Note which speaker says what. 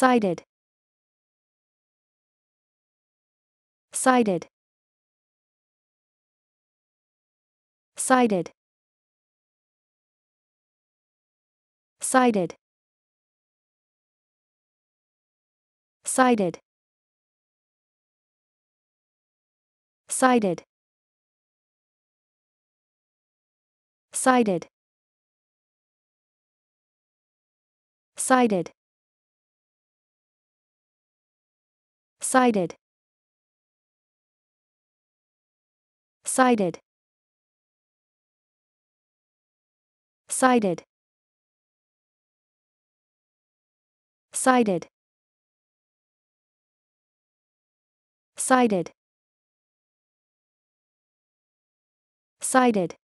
Speaker 1: sighted cited cited cited cited cited cited cited cited cited cited cited